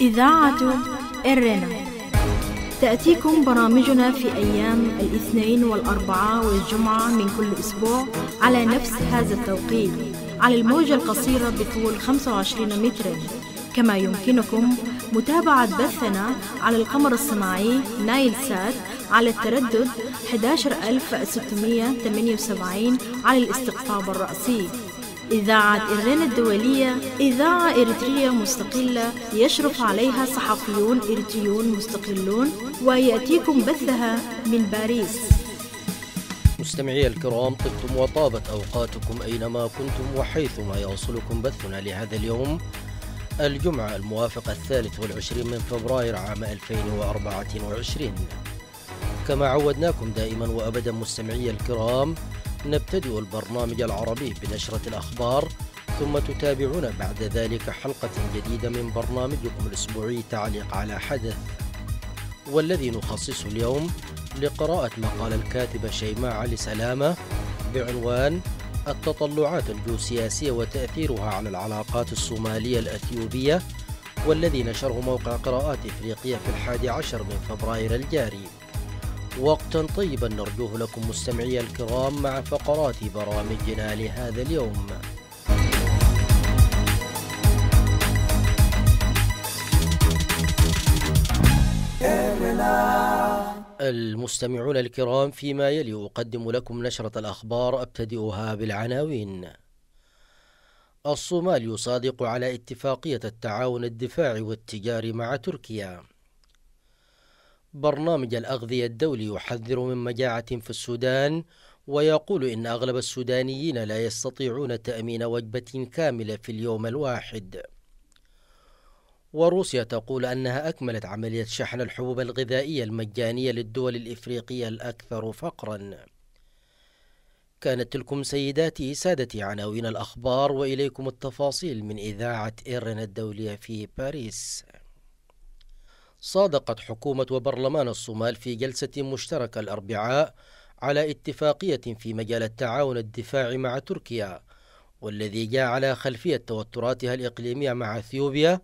إذاعة الرنا تأتيكم برامجنا في أيام الاثنين والأربعاء والجمعة من كل أسبوع على نفس هذا التوقيت على الموجة القصيرة بطول 25 متر كما يمكنكم متابعة بثنا على القمر الصناعي نايل سات على التردد 11678 على الاستقطاب الرأسي إذاعة إيران الدولية إذاعة إريترية مستقلة يشرف عليها صحفيون إريتريون مستقلون ويأتيكم بثها من باريس مستمعي الكرام طبتم وطابت أوقاتكم أينما كنتم وحيثما يوصلكم بثنا لهذا اليوم الجمعة الموافقة الثالث والعشرين من فبراير عام 2024 كما عودناكم دائما وأبدا مستمعي الكرام نبتدئ البرنامج العربي بنشرة الأخبار ثم تتابعون بعد ذلك حلقة جديدة من برنامجكم الأسبوعي تعليق على حدث والذي نخصصه اليوم لقراءة مقال الكاتبة شيماء علي سلامة بعنوان التطلعات الجيوسياسية وتأثيرها على العلاقات الصومالية الأثيوبية والذي نشره موقع قراءات إفريقية في الحادي عشر من فبراير الجاري وقتا طيبا نرجوه لكم مستمعي الكرام مع فقرات برامجنا لهذا اليوم المستمعون الكرام فيما يلي أقدم لكم نشرة الأخبار أبتدئها بالعناوين الصومال يصادق على اتفاقية التعاون الدفاعي والتجاري مع تركيا برنامج الأغذية الدولي يحذر من مجاعة في السودان ويقول إن أغلب السودانيين لا يستطيعون تأمين وجبة كاملة في اليوم الواحد وروسيا تقول أنها أكملت عملية شحن الحبوب الغذائية المجانية للدول الإفريقية الأكثر فقرا كانت تلكم سيداتي سادتي عناوين الأخبار وإليكم التفاصيل من إذاعة إيرنا الدولية في باريس صادقت حكومة وبرلمان الصومال في جلسة مشتركة الأربعاء على اتفاقية في مجال التعاون الدفاعي مع تركيا والذي جاء على خلفية توتراتها الإقليمية مع أثيوبيا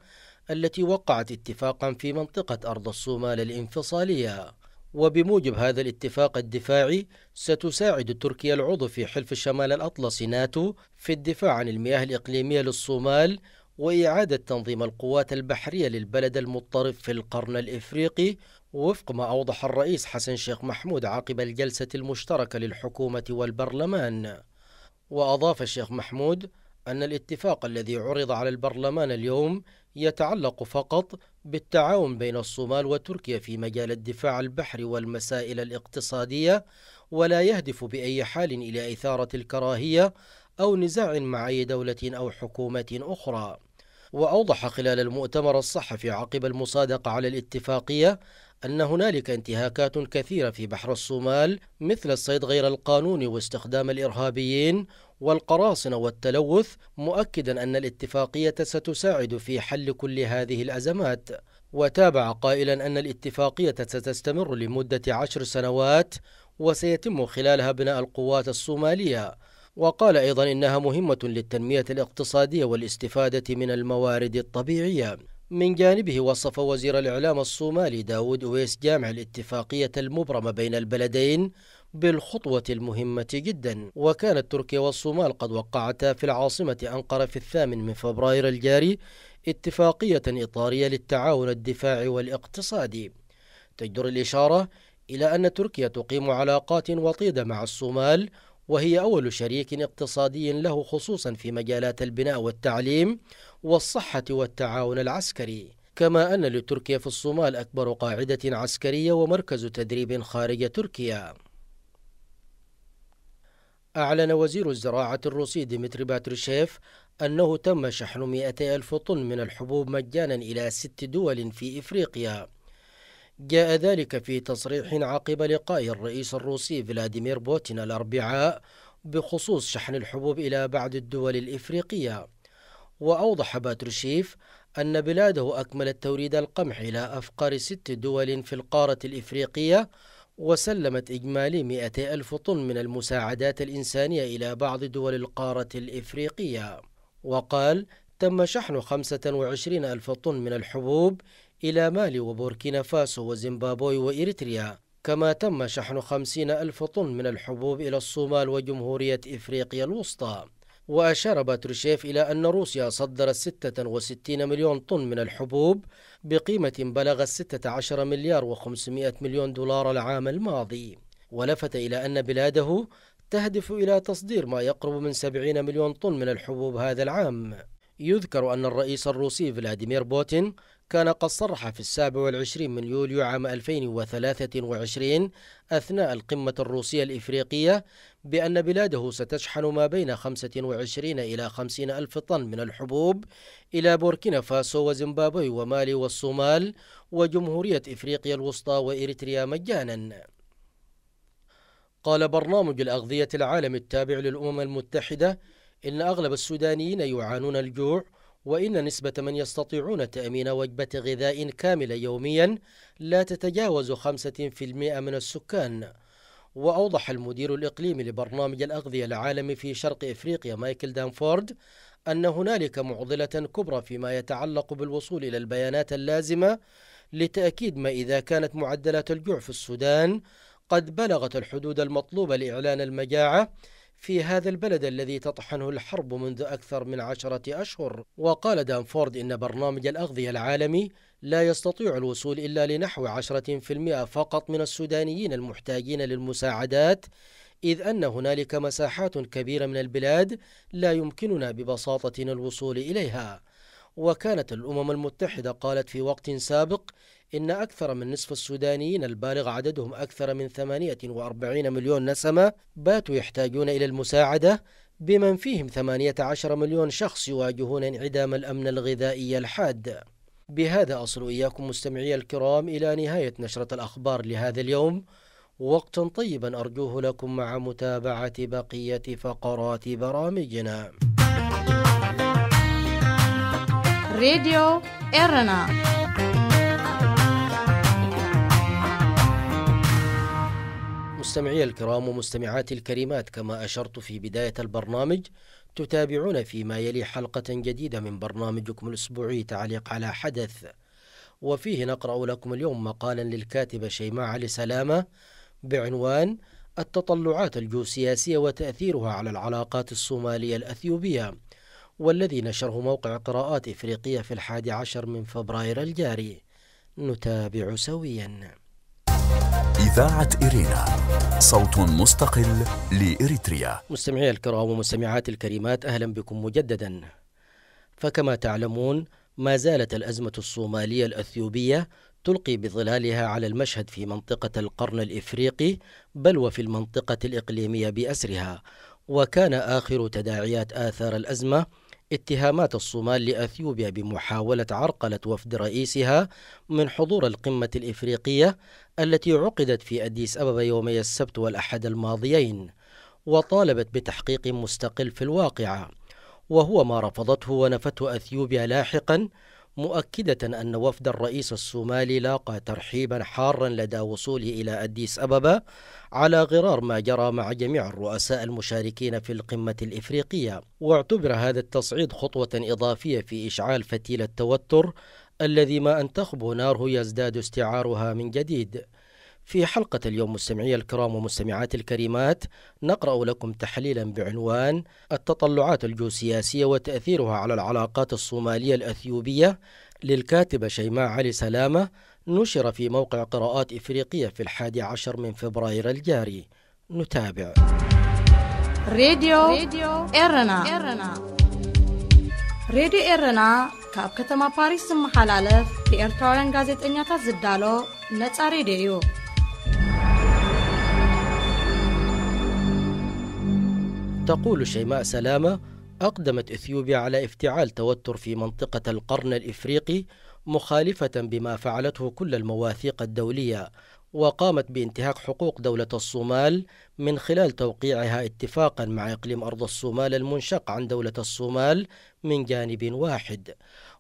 التي وقعت اتفاقا في منطقة أرض الصومال الانفصالية وبموجب هذا الاتفاق الدفاعي ستساعد تركيا العضو في حلف الشمال الأطلسي ناتو في الدفاع عن المياه الإقليمية للصومال وإعادة تنظيم القوات البحرية للبلد المضطرب في القرن الإفريقي وفق ما أوضح الرئيس حسن شيخ محمود عقب الجلسة المشتركة للحكومة والبرلمان وأضاف الشيخ محمود أن الاتفاق الذي عرض على البرلمان اليوم يتعلق فقط بالتعاون بين الصومال وتركيا في مجال الدفاع البحري والمسائل الاقتصادية ولا يهدف بأي حال إلى إثارة الكراهية أو نزاع مع أي دولة أو حكومة أخرى وأوضح خلال المؤتمر الصحفي عقب المصادقة على الاتفاقية أن هنالك انتهاكات كثيرة في بحر الصومال مثل الصيد غير القانوني واستخدام الإرهابيين والقراصنة والتلوث مؤكدا أن الاتفاقية ستساعد في حل كل هذه الأزمات وتابع قائلا أن الاتفاقية ستستمر لمدة عشر سنوات وسيتم خلالها بناء القوات الصومالية وقال أيضا إنها مهمة للتنمية الاقتصادية والاستفادة من الموارد الطبيعية من جانبه وصف وزير الإعلام الصومالي داود أويس جامع الاتفاقية المبرمة بين البلدين بالخطوة المهمة جدا وكانت تركيا والصومال قد وقعتا في العاصمة أنقرة في الثامن من فبراير الجاري اتفاقية إطارية للتعاون الدفاعي والاقتصادي تجدر الإشارة إلى أن تركيا تقيم علاقات وطيدة مع الصومال وهي أول شريك اقتصادي له خصوصا في مجالات البناء والتعليم والصحة والتعاون العسكري كما أن لتركيا في الصومال أكبر قاعدة عسكرية ومركز تدريب خارج تركيا أعلن وزير الزراعة الروسي ديمتري باتريشيف أنه تم شحن 200 ألف طن من الحبوب مجانا إلى ست دول في إفريقيا جاء ذلك في تصريح عقب لقاء الرئيس الروسي فلاديمير بوتين الأربعاء بخصوص شحن الحبوب إلى بعض الدول الإفريقية وأوضح باتروشيف أن بلاده أكملت توريد القمح إلى أفقر ست دول في القارة الإفريقية وسلمت إجمالي 200 ألف طن من المساعدات الإنسانية إلى بعض دول القارة الإفريقية وقال تم شحن 25 ألف طن من الحبوب إلى مالي وبوركينا فاسو وزيمبابوي وإريتريا كما تم شحن خمسين ألف طن من الحبوب إلى الصومال وجمهورية إفريقيا الوسطى وأشار باتروشيف إلى أن روسيا صدرت 66 مليون طن من الحبوب بقيمة بلغت 16 مليار و500 مليون دولار العام الماضي ولفت إلى أن بلاده تهدف إلى تصدير ما يقرب من 70 مليون طن من الحبوب هذا العام يذكر أن الرئيس الروسي فلاديمير بوتين كان قد صرح في السابع والعشرين من يوليو عام 2023 أثناء القمة الروسية الإفريقية بأن بلاده ستشحن ما بين 25 إلى 50 ألف طن من الحبوب إلى بوركينا فاسو وزيمبابوي ومالي والصومال وجمهورية إفريقيا الوسطى وإريتريا مجاناً قال برنامج الأغذية العالمي التابع للأمم المتحدة إن أغلب السودانيين يعانون الجوع وإن نسبة من يستطيعون تأمين وجبة غذاء كاملة يوميا لا تتجاوز 5% من السكان وأوضح المدير الإقليمي لبرنامج الأغذية العالمي في شرق إفريقيا مايكل دانفورد أن هنالك معضلة كبرى فيما يتعلق بالوصول إلى البيانات اللازمة لتأكيد ما إذا كانت معدلات الجوع في السودان قد بلغت الحدود المطلوبة لإعلان المجاعة في هذا البلد الذي تطحنه الحرب منذ أكثر من عشرة أشهر وقال دانفورد إن برنامج الأغذية العالمي لا يستطيع الوصول إلا لنحو عشرة في المئة فقط من السودانيين المحتاجين للمساعدات إذ أن هنالك مساحات كبيرة من البلاد لا يمكننا ببساطة الوصول إليها وكانت الأمم المتحدة قالت في وقت سابق إن أكثر من نصف السودانيين البالغ عددهم أكثر من 48 مليون نسمة باتوا يحتاجون إلى المساعدة بمن فيهم 18 مليون شخص يواجهون انعدام الأمن الغذائي الحاد بهذا أصل إياكم مستمعي الكرام إلى نهاية نشرة الأخبار لهذا اليوم وقتا طيبا أرجوه لكم مع متابعة بقية فقرات برامجنا راديو إرنا مستمعي الكرام ومستمعاتي الكريمات كما أشرت في بداية البرنامج تتابعون فيما يلي حلقة جديدة من برنامجكم الأسبوعي تعليق على حدث وفيه نقرأ لكم اليوم مقالا للكاتبة شيماء علي سلامة بعنوان التطلعات الجيوسياسية وتأثيرها على العلاقات الصومالية الأثيوبية والذي نشره موقع قراءات إفريقية في الحادي عشر من فبراير الجاري نتابع سويا إذاعة إرينا صوت مستقل لإريتريا مستمعي الكرام ومستمعات الكريمات أهلا بكم مجددا فكما تعلمون ما زالت الأزمة الصومالية الأثيوبية تلقي بظلالها على المشهد في منطقة القرن الإفريقي بل وفي المنطقة الإقليمية بأسرها وكان آخر تداعيات آثار الأزمة اتهامات الصومال لأثيوبيا بمحاولة عرقلة وفد رئيسها من حضور القمة الإفريقية التي عقدت في أديس أبابا يومي السبت والأحد الماضيين وطالبت بتحقيق مستقل في الواقعة وهو ما رفضته ونفته أثيوبيا لاحقا مؤكدة أن وفد الرئيس الصومالي لاقى ترحيبا حارا لدى وصوله إلى أديس أبابا على غرار ما جرى مع جميع الرؤساء المشاركين في القمة الإفريقية واعتبر هذا التصعيد خطوة إضافية في إشعال فتيل التوتر الذي ما أن تخبو ناره يزداد استعارها من جديد في حلقة اليوم مستمعي الكرام ومستمعات الكريمات نقرأ لكم تحليلا بعنوان التطلعات الجيوسياسية وتأثيرها على العلاقات الصومالية الأثيوبية للكاتبة شيماء علي سلامة نشر في موقع قراءات إفريقية في الحادي عشر من فبراير الجاري نتابع راديو, راديو إرنا إرنا كتما باريس ካብ في ፓሪስ ዝመሓላለፍ ብኤርትራውያን ጋዜጠኛታት ዝዳሎ ነፃ ሬድዮ تقول شيماء سلامة أقدمت إثيوبيا على افتعال توتر في منطقة القرن الإفريقي مخالفة بما فعلته كل المواثيق الدولية وقامت بانتهاك حقوق دولة الصومال من خلال توقيعها اتفاقا مع إقليم أرض الصومال المنشق عن دولة الصومال من جانب واحد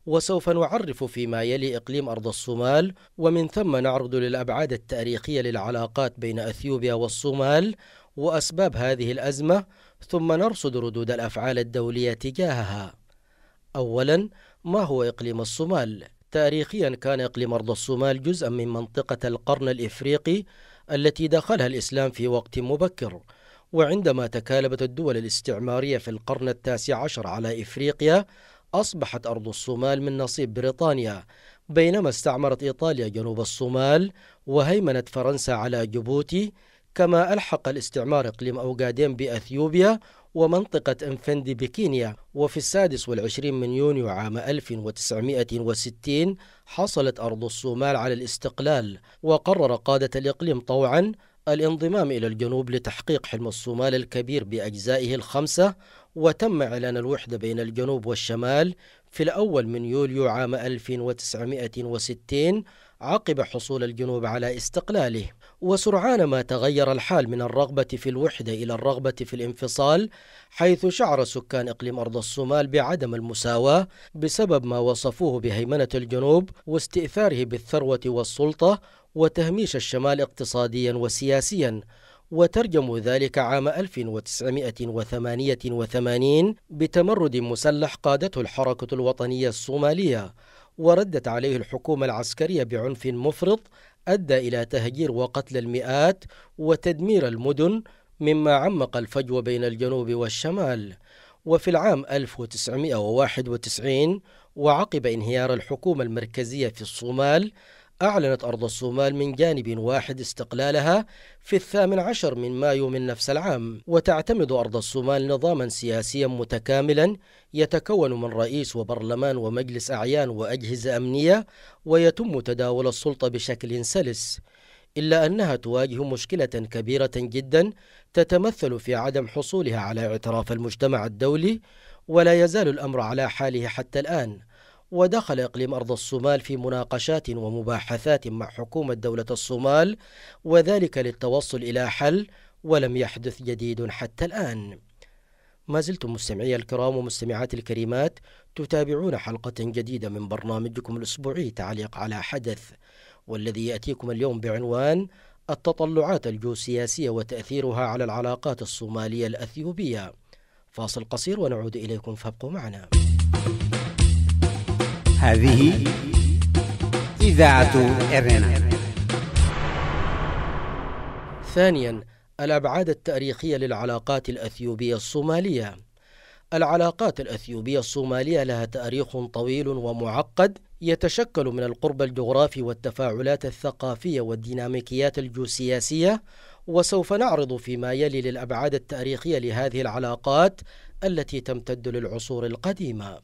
وسوف نعرف فيما يلي إقليم أرض الصومال ومن ثم نعرض للأبعاد التاريخية للعلاقات بين أثيوبيا والصومال وأسباب هذه الأزمة ثم نرصد ردود الأفعال الدولية تجاهها أولا ما هو إقليم الصومال؟ تاريخيا كان إقليم أرض الصومال جزءا من منطقة القرن الإفريقي التي دخلها الإسلام في وقت مبكر وعندما تكالبت الدول الاستعمارية في القرن التاسع عشر على إفريقيا أصبحت أرض الصومال من نصيب بريطانيا بينما استعمرت إيطاليا جنوب الصومال وهيمنت فرنسا على جيبوتي كما ألحق الاستعمار إقليم أوغادين بأثيوبيا ومنطقة انفندي بكينيا وفي السادس والعشرين من يونيو عام 1960 حصلت أرض الصومال على الاستقلال وقرر قادة الإقليم طوعا الانضمام إلى الجنوب لتحقيق حلم الصومال الكبير بأجزائه الخمسة وتم إعلان الوحدة بين الجنوب والشمال في الأول من يوليو عام 1960 عقب حصول الجنوب على استقلاله وسرعان ما تغير الحال من الرغبة في الوحدة إلى الرغبة في الانفصال حيث شعر سكان إقليم أرض الصومال بعدم المساواة بسبب ما وصفوه بهيمنة الجنوب واستئثاره بالثروة والسلطة وتهميش الشمال اقتصاديا وسياسيا وترجموا ذلك عام 1988 بتمرد مسلح قادته الحركة الوطنية الصومالية وردت عليه الحكومة العسكرية بعنف مفرط أدى إلى تهجير وقتل المئات وتدمير المدن مما عمق الفجوة بين الجنوب والشمال وفي العام 1991 وعقب انهيار الحكومة المركزية في الصومال أعلنت أرض الصومال من جانب واحد استقلالها في الثامن عشر من مايو من نفس العام وتعتمد أرض الصومال نظاما سياسيا متكاملا يتكون من رئيس وبرلمان ومجلس أعيان وأجهزة أمنية ويتم تداول السلطة بشكل سلس إلا أنها تواجه مشكلة كبيرة جدا تتمثل في عدم حصولها على اعتراف المجتمع الدولي ولا يزال الأمر على حاله حتى الآن ودخل إقليم أرض الصومال في مناقشات ومباحثات مع حكومة دولة الصومال وذلك للتوصل إلى حل ولم يحدث جديد حتى الآن ما زلتم مستمعي الكرام ومستمعاتي الكريمات تتابعون حلقة جديدة من برنامجكم الأسبوعي تعليق على حدث والذي يأتيكم اليوم بعنوان التطلعات الجيوسياسية وتأثيرها على العلاقات الصومالية الأثيوبية فاصل قصير ونعود إليكم فابقوا معنا هذه إذاعة إرنا ثانيا الأبعاد التاريخية للعلاقات الأثيوبية الصومالية العلاقات الأثيوبية الصومالية لها تاريخ طويل ومعقد يتشكل من القرب الجغرافي والتفاعلات الثقافية والديناميكيات الجيوسياسية وسوف نعرض فيما يلي للأبعاد التاريخية لهذه العلاقات التي تمتد للعصور القديمة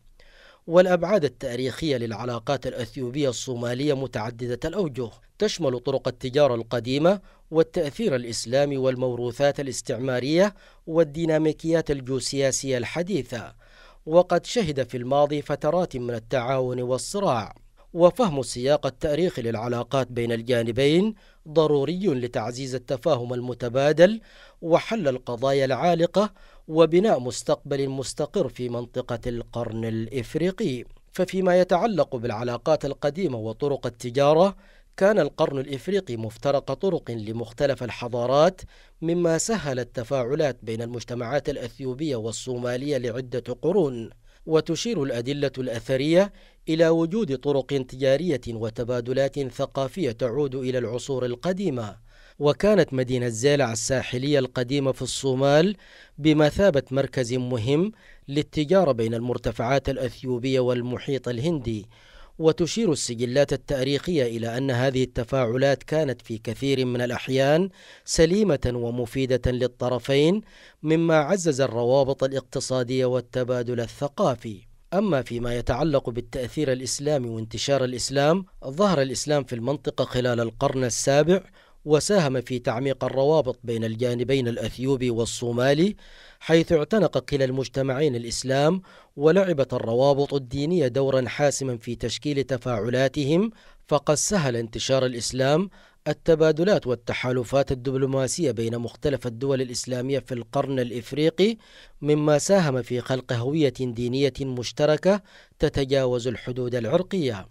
والأبعاد التاريخية للعلاقات الأثيوبية الصومالية متعددة الأوجه تشمل طرق التجارة القديمة والتأثير الإسلامي والموروثات الاستعمارية والديناميكيات الجيوسياسية الحديثة وقد شهد في الماضي فترات من التعاون والصراع وفهم سياق التاريخ للعلاقات بين الجانبين ضروري لتعزيز التفاهم المتبادل وحل القضايا العالقة وبناء مستقبل مستقر في منطقة القرن الإفريقي ففيما يتعلق بالعلاقات القديمة وطرق التجارة كان القرن الإفريقي مفترق طرق لمختلف الحضارات مما سهل التفاعلات بين المجتمعات الأثيوبية والصومالية لعدة قرون وتشير الأدلة الأثرية إلى وجود طرق تجارية وتبادلات ثقافية تعود إلى العصور القديمة وكانت مدينة زيلع الساحلية القديمة في الصومال بمثابة مركز مهم للتجارة بين المرتفعات الأثيوبية والمحيط الهندي وتشير السجلات التاريخية إلى أن هذه التفاعلات كانت في كثير من الأحيان سليمة ومفيدة للطرفين مما عزز الروابط الاقتصادية والتبادل الثقافي أما فيما يتعلق بالتأثير الإسلامي وانتشار الإسلام ظهر الإسلام في المنطقة خلال القرن السابع وساهم في تعميق الروابط بين الجانبين الأثيوبي والصومالي حيث اعتنق كلا المجتمعين الإسلام ولعبت الروابط الدينية دورا حاسما في تشكيل تفاعلاتهم فقد سهل انتشار الإسلام التبادلات والتحالفات الدبلوماسية بين مختلف الدول الإسلامية في القرن الإفريقي مما ساهم في خلق هوية دينية مشتركة تتجاوز الحدود العرقية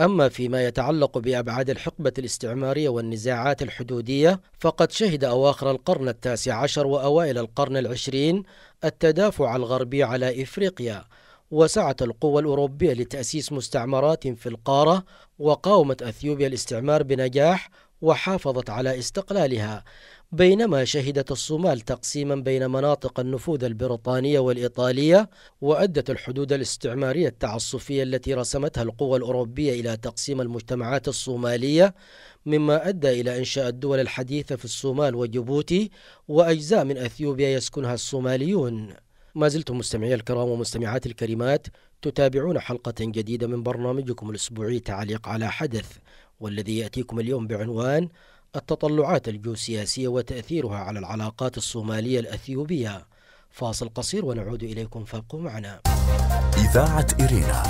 أما فيما يتعلق بأبعاد الحقبة الاستعمارية والنزاعات الحدودية فقد شهد أواخر القرن التاسع عشر وأوائل القرن العشرين التدافع الغربي على إفريقيا وسعت القوى الأوروبية لتأسيس مستعمرات في القارة وقاومت أثيوبيا الاستعمار بنجاح وحافظت على استقلالها بينما شهدت الصومال تقسيما بين مناطق النفوذ البريطانية والإيطالية وأدت الحدود الاستعمارية التعصفية التي رسمتها القوى الأوروبية إلى تقسيم المجتمعات الصومالية مما أدى إلى إنشاء الدول الحديثة في الصومال وجيبوتي وأجزاء من أثيوبيا يسكنها الصوماليون ما زلتم مستمعي الكرام ومستمعاتي الكريمات تتابعون حلقة جديدة من برنامجكم الأسبوعي تعليق على حدث والذي يأتيكم اليوم بعنوان التطلعات الجيوسياسية وتأثيرها على العلاقات الصومالية الأثيوبية فاصل قصير ونعود إليكم فابقوا معنا إذاعة إيرينا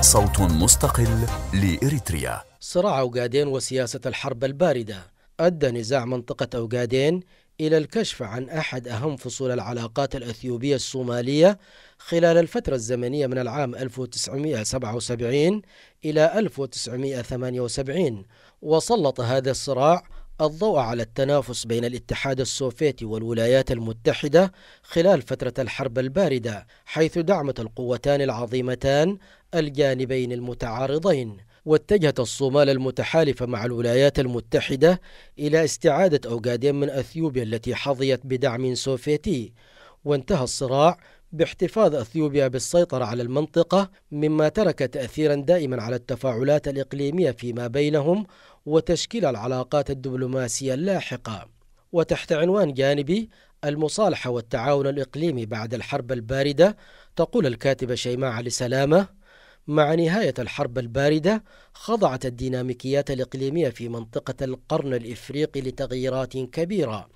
صوت مستقل لإريتريا صراع أوغادين وسياسة الحرب الباردة أدى نزاع منطقة أوغادين إلى الكشف عن أحد أهم فصول العلاقات الأثيوبية الصومالية خلال الفترة الزمنية من العام 1977 إلى 1978 وسلط هذا الصراع الضوء على التنافس بين الاتحاد السوفيتي والولايات المتحدة خلال فترة الحرب الباردة حيث دعمت القوتان العظيمتان الجانبين المتعارضين واتجهت الصومال المتحالفة مع الولايات المتحدة إلى استعادة أوغادين من أثيوبيا التي حظيت بدعم سوفيتي وانتهى الصراع باحتفاظ اثيوبيا بالسيطره على المنطقه مما ترك تاثيرا دائما على التفاعلات الاقليميه فيما بينهم وتشكيل العلاقات الدبلوماسية اللاحقة وتحت عنوان جانبي المصالحة والتعاون الإقليمي بعد الحرب الباردة تقول الكاتبة شيماء لسلامة مع نهاية الحرب الباردة خضعت الديناميكيات الإقليمية في منطقة القرن الإفريقي لتغييرات كبيرة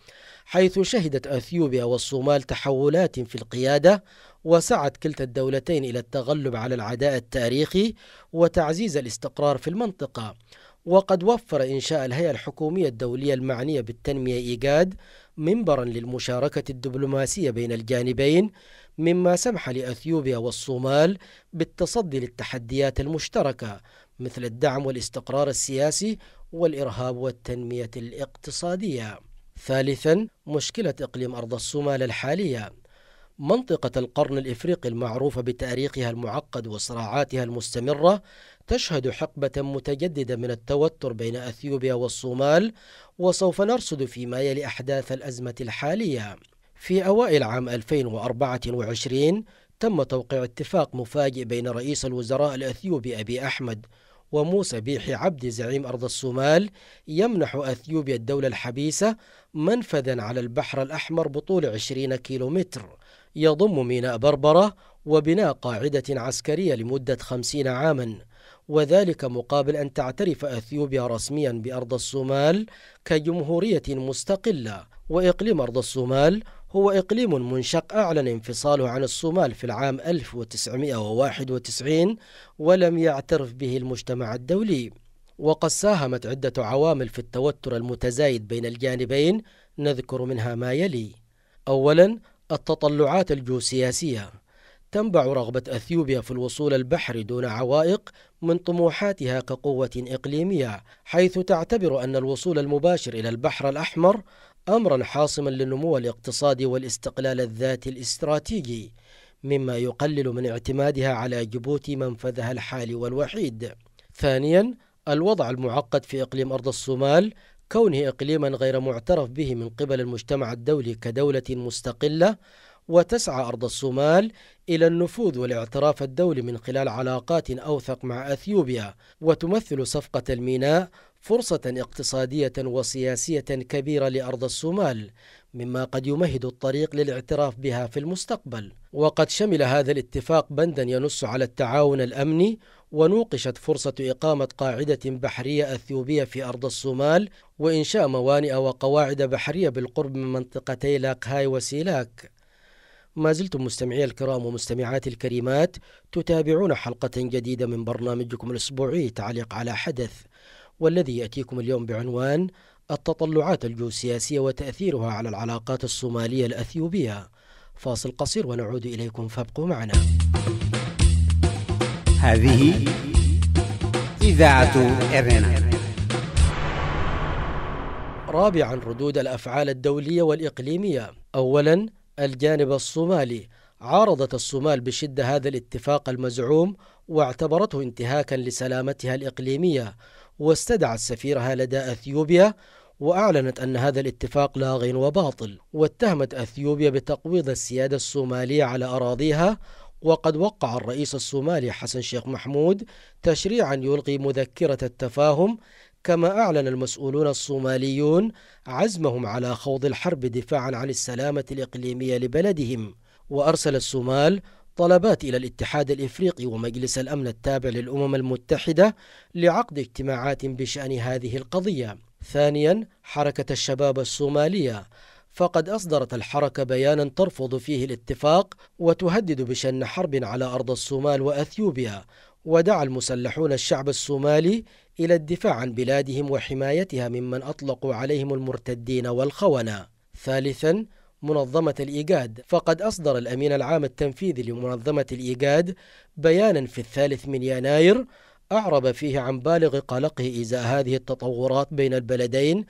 حيث شهدت أثيوبيا والصومال تحولات في القيادة وسعت كلتا الدولتين إلى التغلب على العداء التاريخي وتعزيز الاستقرار في المنطقة وقد وفر إنشاء الهيئة الحكومية الدولية المعنية بالتنمية إيجاد منبرا للمشاركة الدبلوماسية بين الجانبين مما سمح لأثيوبيا والصومال بالتصدي للتحديات المشتركة مثل الدعم والاستقرار السياسي والإرهاب والتنمية الاقتصادية ثالثا مشكلة إقليم أرض الصومال الحالية منطقة القرن الإفريقي المعروفة بتاريخها المعقد وصراعاتها المستمرة تشهد حقبة متجددة من التوتر بين أثيوبيا والصومال وسوف نرصد فيما يلي أحداث الأزمة الحالية في أوائل عام 2024 تم توقيع اتفاق مفاجئ بين رئيس الوزراء الأثيوبي أبي أحمد وموسى بيحي عبد زعيم أرض الصومال يمنح أثيوبيا الدولة الحبيسة منفذا على البحر الأحمر بطول 20 كيلومتر يضم ميناء بربرة وبناء قاعدة عسكرية لمدة خمسين عاما وذلك مقابل أن تعترف أثيوبيا رسميا بأرض الصومال كجمهورية مستقلة وإقليم أرض الصومال هو إقليم منشق أعلن انفصاله عن الصومال في العام 1991 ولم يعترف به المجتمع الدولي وقد ساهمت عدة عوامل في التوتر المتزايد بين الجانبين نذكر منها ما يلي أولاً التطلعات الجيوسياسية تنبع رغبة أثيوبيا في الوصول البحري دون عوائق من طموحاتها كقوة إقليمية حيث تعتبر أن الوصول المباشر إلى البحر الأحمر أمرا حاسما للنمو الاقتصادي والاستقلال الذاتي الاستراتيجي مما يقلل من اعتمادها على جيبوتي منفذها الحالي والوحيد ثانيا الوضع المعقد في إقليم أرض الصومال كونه إقليما غير معترف به من قبل المجتمع الدولي كدولة مستقلة وتسعى أرض الصومال إلى النفوذ والاعتراف الدولي من خلال علاقات أوثق مع أثيوبيا وتمثل صفقة الميناء فرصة اقتصادية وسياسية كبيرة لأرض الصومال مما قد يمهد الطريق للاعتراف بها في المستقبل وقد شمل هذا الاتفاق بندا ينص على التعاون الأمني ونوقشت فرصة إقامة قاعدة بحرية أثيوبية في أرض الصومال وإنشاء موانئ وقواعد بحرية بالقرب من منطقتي لاقهاي وسيلاك ما زلتم مستمعي الكرام ومستمعاتي الكريمات تتابعون حلقة جديدة من برنامجكم الأسبوعي تعليق على حدث والذي يأتيكم اليوم بعنوان التطلعات الجيوسياسية وتأثيرها على العلاقات الصومالية الأثيوبية فاصل قصير ونعود إليكم فابقوا معنا هذه إذاعة إرنا رابعا ردود الأفعال الدولية والإقليمية أولا الجانب الصومالي عارضت الصومال بشدة هذا الاتفاق المزعوم واعتبرته انتهاكا لسلامتها الإقليمية واستدعت سفيرها لدى أثيوبيا وأعلنت أن هذا الاتفاق لاغ وباطل واتهمت أثيوبيا بتقويض السيادة الصومالية على أراضيها وقد وقع الرئيس الصومالي حسن شيخ محمود تشريعا يلغي مذكرة التفاهم كما أعلن المسؤولون الصوماليون عزمهم على خوض الحرب دفاعا عن السلامة الإقليمية لبلدهم وأرسل الصومال طلبات إلى الاتحاد الإفريقي ومجلس الأمن التابع للأمم المتحدة لعقد اجتماعات بشأن هذه القضية ثانيا حركة الشباب الصومالية فقد أصدرت الحركة بيانا ترفض فيه الاتفاق وتهدد بشن حرب على أرض الصومال وأثيوبيا ودعا المسلحون الشعب الصومالي إلى الدفاع عن بلادهم وحمايتها ممن أطلقوا عليهم المرتدين والخونة ثالثا منظمة الإيجاد فقد أصدر الأمين العام التنفيذي لمنظمة الإيجاد بيانا في الثالث من يناير أعرب فيه عن بالغ قلقه إزاء هذه التطورات بين البلدين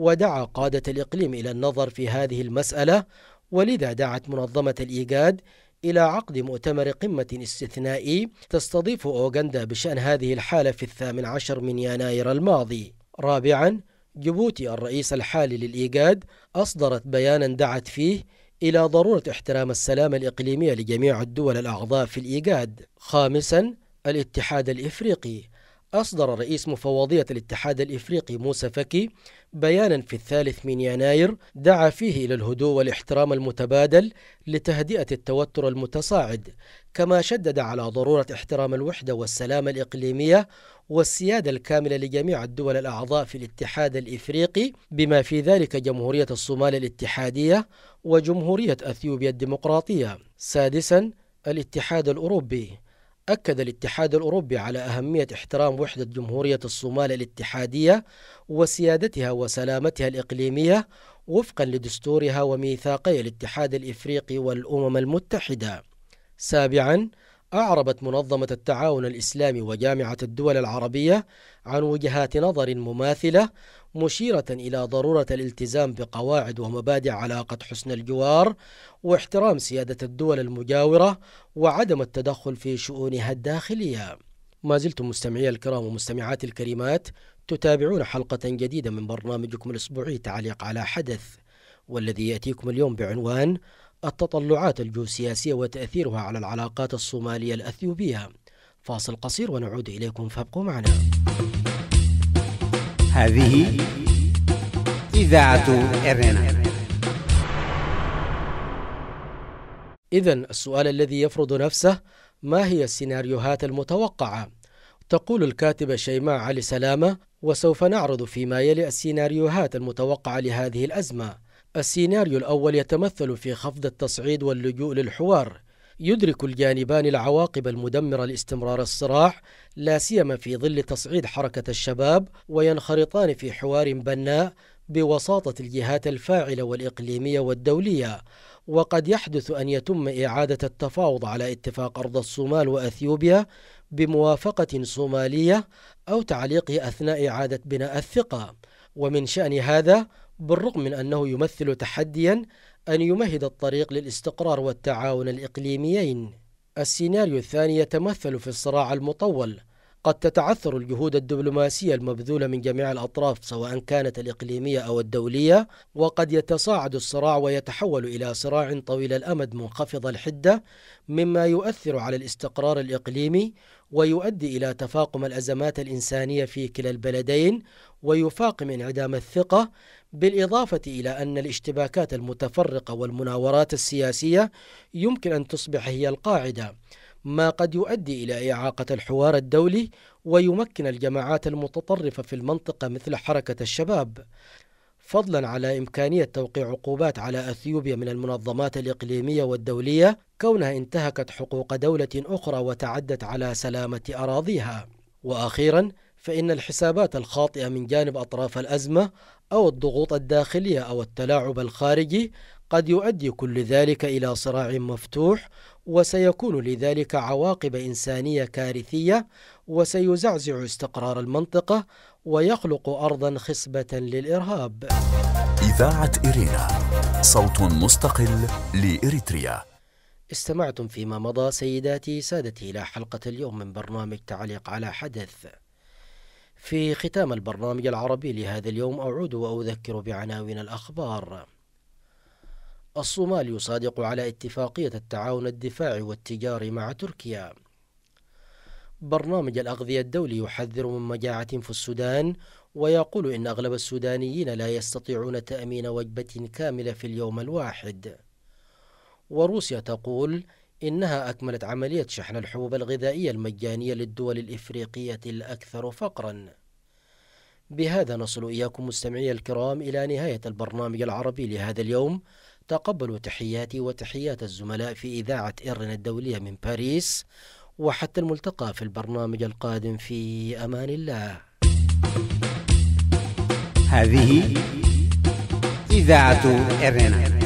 ودعا قادة الإقليم إلى النظر في هذه المسألة ولذا دعت منظمة الإيجاد إلى عقد مؤتمر قمة استثنائي تستضيف أوغندا بشأن هذه الحالة في الثامن عشر من يناير الماضي رابعا جيبوتي الرئيس الحالي للإيجاد أصدرت بيانا دعت فيه إلى ضرورة احترام السلام الإقليمية لجميع الدول الأعضاء في الإيجاد خامسا الاتحاد الإفريقي أصدر رئيس مفوضية الاتحاد الإفريقي موسى فكي بيانا في الثالث من يناير دعا فيه إلى الهدوء والاحترام المتبادل لتهدئة التوتر المتصاعد كما شدد على ضرورة احترام الوحدة والسلامة الإقليمية والسيادة الكاملة لجميع الدول الأعضاء في الاتحاد الإفريقي بما في ذلك جمهورية الصومال الاتحادية وجمهورية أثيوبيا الديمقراطية سادسا الاتحاد الأوروبي أكد الاتحاد الأوروبي على أهمية احترام وحدة جمهورية الصومال الاتحادية وسيادتها وسلامتها الإقليمية وفقا لدستورها وميثاقي الاتحاد الإفريقي والأمم المتحدة. سابعا أعربت منظمة التعاون الإسلامي وجامعة الدول العربية عن وجهات نظر مماثلة مشيرة إلى ضرورة الالتزام بقواعد ومبادئ علاقة حسن الجوار واحترام سيادة الدول المجاورة وعدم التدخل في شؤونها الداخلية ما زلتم مستمعي الكرام ومستمعاتي الكريمات تتابعون حلقة جديدة من برنامجكم الأسبوعي تعليق على حدث والذي يأتيكم اليوم بعنوان التطلعات الجيوسياسية وتأثيرها على العلاقات الصومالية الأثيوبية فاصل قصير ونعود إليكم فابقوا معنا هذه إذاعة إرنا إذا السؤال الذي يفرض نفسه ما هي السيناريوهات المتوقعة؟ تقول الكاتبة شيماء علي سلامة وسوف نعرض فيما يلي السيناريوهات المتوقعة لهذه الأزمة السيناريو الأول يتمثل في خفض التصعيد واللجوء للحوار يدرك الجانبان العواقب المدمرة لاستمرار الصراع لا سيما في ظل تصعيد حركة الشباب وينخرطان في حوار بناء بوساطة الجهات الفاعلة والإقليمية والدولية وقد يحدث أن يتم إعادة التفاوض على اتفاق أرض الصومال وأثيوبيا بموافقة صومالية أو تعليقه أثناء إعادة بناء الثقة ومن شأن هذا بالرغم من أنه يمثل تحديا أن يمهد الطريق للاستقرار والتعاون الإقليميين السيناريو الثاني يتمثل في الصراع المطول قد تتعثر الجهود الدبلوماسية المبذولة من جميع الأطراف سواء كانت الإقليمية أو الدولية وقد يتصاعد الصراع ويتحول إلى صراع طويل الأمد منخفض الحدة مما يؤثر على الاستقرار الإقليمي ويؤدي إلى تفاقم الأزمات الإنسانية في كلا البلدين ويفاقم انعدام الثقة بالإضافة إلى أن الاشتباكات المتفرقة والمناورات السياسية يمكن أن تصبح هي القاعدة ما قد يؤدي إلى إعاقة الحوار الدولي ويمكن الجماعات المتطرفة في المنطقة مثل حركة الشباب فضلا على إمكانية توقيع عقوبات على أثيوبيا من المنظمات الإقليمية والدولية كونها انتهكت حقوق دولة أخرى وتعدت على سلامة أراضيها وأخيرا فإن الحسابات الخاطئة من جانب أطراف الأزمة أو الضغوط الداخلية أو التلاعب الخارجي قد يؤدي كل ذلك إلى صراع مفتوح وسيكون لذلك عواقب إنسانية كارثية وسيزعزع استقرار المنطقة ويخلق أرضا خصبة للإرهاب إذاعة إرينا صوت مستقل لإريتريا استمعتم فيما مضى سيداتي سادتي إلى حلقة اليوم من برنامج تعليق على حدث في ختام البرنامج العربي لهذا اليوم أعود وأذكر بعناوين الأخبار الصومال يصادق على اتفاقية التعاون الدفاعي والتجاري مع تركيا برنامج الأغذية الدولي يحذر من مجاعة في السودان ويقول إن أغلب السودانيين لا يستطيعون تأمين وجبة كاملة في اليوم الواحد وروسيا تقول إنها أكملت عملية شحن الحبوب الغذائية المجانية للدول الإفريقية الأكثر فقرا بهذا نصل إياكم مستمعي الكرام إلى نهاية البرنامج العربي لهذا اليوم تقبلوا تحياتي وتحيات الزملاء في إذاعة إرن الدولية من باريس وحتى الملتقى في البرنامج القادم في أمان الله هذه إذاعة إيرلند